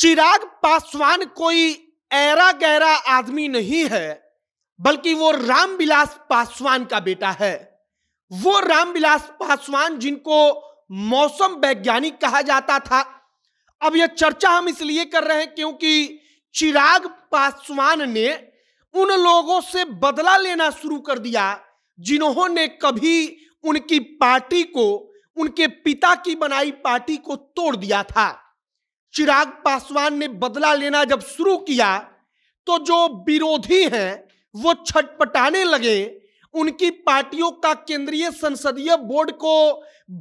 चिराग पासवान कोई ऐरा गहरा आदमी नहीं है बल्कि वो रामविलास पासवान का बेटा है वो रामविलास पासवान जिनको मौसम वैज्ञानिक कहा जाता था अब यह चर्चा हम इसलिए कर रहे हैं क्योंकि चिराग पासवान ने उन लोगों से बदला लेना शुरू कर दिया जिन्होंने कभी उनकी पार्टी को उनके पिता की बनाई पार्टी को तोड़ दिया था चिराग पासवान ने बदला लेना जब शुरू किया तो जो विरोधी हैं वो छटपटाने लगे उनकी पार्टियों का केंद्रीय संसदीय बोर्ड को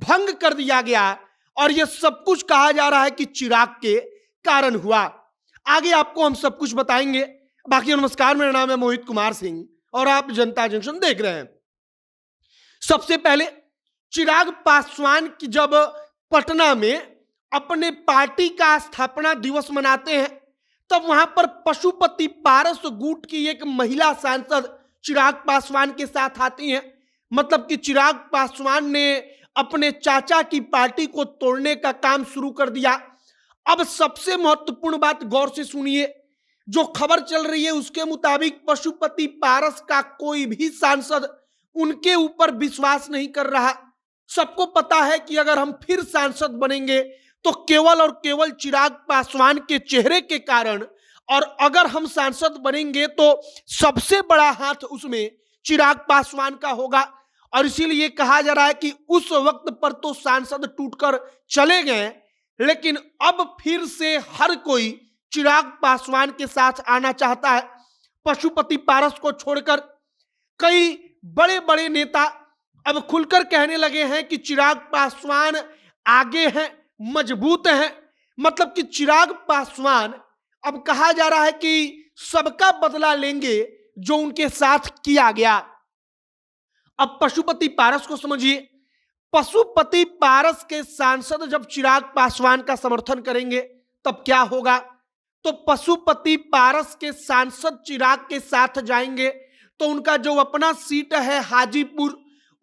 भंग कर दिया गया और यह सब कुछ कहा जा रहा है कि चिराग के कारण हुआ आगे आपको हम सब कुछ बताएंगे बाकी नमस्कार मेरा नाम है मोहित कुमार सिंह और आप जनता जंक्शन देख रहे हैं सबसे पहले चिराग पासवान की जब पटना में अपने पार्टी का स्थापना दिवस मनाते हैं तब वहां पर पशुपति पारस गुट की एक महिला सांसद चिराग पासवान के साथ आती हैं मतलब कि चिराग पासवान ने अपने चाचा की पार्टी को तोड़ने का काम शुरू कर दिया अब सबसे महत्वपूर्ण बात गौर से सुनिए जो खबर चल रही है उसके मुताबिक पशुपति पारस का कोई भी सांसद उनके ऊपर विश्वास नहीं कर रहा सबको पता है कि अगर हम फिर सांसद बनेंगे तो केवल और केवल चिराग पासवान के चेहरे के कारण और अगर हम सांसद बनेंगे तो सबसे बड़ा हाथ उसमें चिराग पासवान का होगा और इसीलिए कहा जा रहा है कि उस वक्त पर तो सांसद टूटकर चले गए लेकिन अब फिर से हर कोई चिराग पासवान के साथ आना चाहता है पशुपति पारस को छोड़कर कई बड़े बड़े नेता अब खुलकर कहने लगे हैं कि चिराग पासवान आगे हैं मजबूत हैं मतलब कि चिराग पासवान अब कहा जा रहा है कि सबका बदला लेंगे जो उनके साथ किया गया अब पशुपति पारस को समझिए पशुपति पारस के सांसद जब चिराग पासवान का समर्थन करेंगे तब क्या होगा तो पशुपति पारस के सांसद चिराग के साथ जाएंगे तो उनका जो अपना सीट है हाजीपुर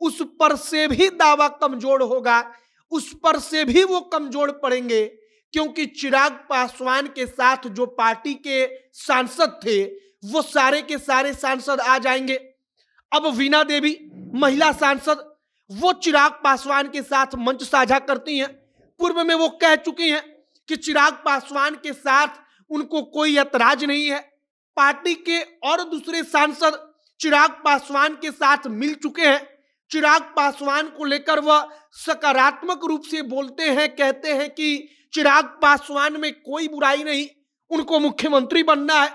उस पर से भी दावा कमजोर होगा उस पर से भी वो कमजोर पड़ेंगे क्योंकि चिराग पासवान के साथ जो पार्टी के सांसद थे वो सारे के सारे सांसद आ जाएंगे अब वीना देवी महिला सांसद वो चिराग पासवान के साथ मंच साझा करती हैं पूर्व में वो कह चुकी हैं कि चिराग पासवान के साथ उनको कोई ऐतराज नहीं है पार्टी के और दूसरे सांसद चिराग पासवान के साथ मिल चुके हैं चिराग पासवान को लेकर वह सकारात्मक रूप से बोलते हैं कहते हैं कि चिराग पासवान में कोई बुराई नहीं उनको मुख्यमंत्री बनना है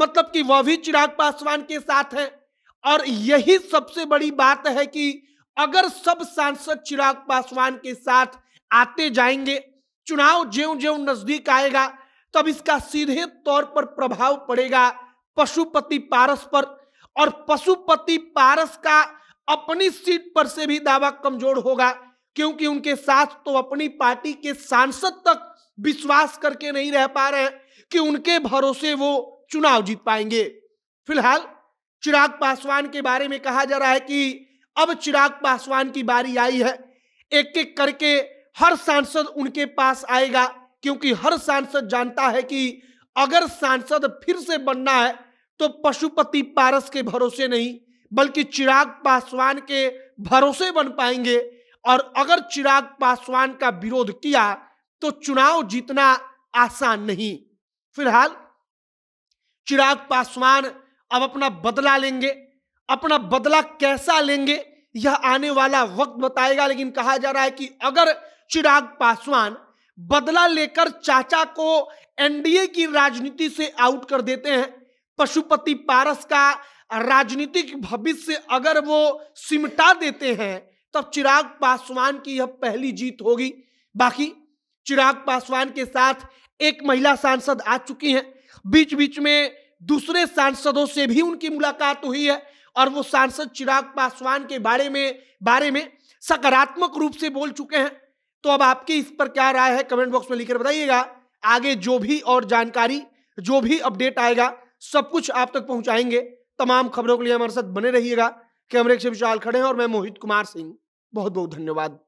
मतलब कि वह भी चिराग पासवान के साथ हैं और यही सबसे बड़ी बात है कि अगर सब सांसद चिराग पासवान के साथ आते जाएंगे चुनाव ज्यो ज्यो नजदीक आएगा तब इसका सीधे तौर पर प्रभाव पड़ेगा पशुपति पारस पर और पशुपति पारस का अपनी सीट पर से भी दावा कमजोर होगा क्योंकि उनके साथ तो अपनी पार्टी के सांसद तक विश्वास करके नहीं रह पा रहे कि उनके भरोसे वो चुनाव जीत पाएंगे फिलहाल चिराग पासवान के बारे में कहा जा रहा है कि अब चिराग पासवान की बारी आई है एक एक करके हर सांसद उनके पास आएगा क्योंकि हर सांसद जानता है कि अगर सांसद फिर से बनना है तो पशुपति पारस के भरोसे नहीं बल्कि चिराग पासवान के भरोसे बन पाएंगे और अगर चिराग पासवान का विरोध किया तो चुनाव जीतना आसान नहीं फिलहाल चिराग पासवान अब अपना बदला लेंगे अपना बदला कैसा लेंगे यह आने वाला वक्त बताएगा लेकिन कहा जा रहा है कि अगर चिराग पासवान बदला लेकर चाचा को एनडीए की राजनीति से आउट कर देते हैं पशुपति पारस का राजनीतिक भविष्य अगर वो सिमटा देते हैं तब चिराग पासवान की यह पहली जीत होगी बाकी चिराग पासवान के साथ एक महिला सांसद आ चुकी हैं बीच बीच में दूसरे सांसदों से भी उनकी मुलाकात हुई है और वो सांसद चिराग पासवान के बारे में बारे में सकारात्मक रूप से बोल चुके हैं तो अब आपकी इस पर क्या राय है कमेंट बॉक्स में लिखकर बताइएगा आगे जो भी और जानकारी जो भी अपडेट आएगा सब कुछ आप तक पहुंचाएंगे तमाम खबरों के लिए हमारे साथ बने रहिएगा कैमरे के विशाल खड़े हैं और मैं मोहित कुमार सिंह बहुत बहुत धन्यवाद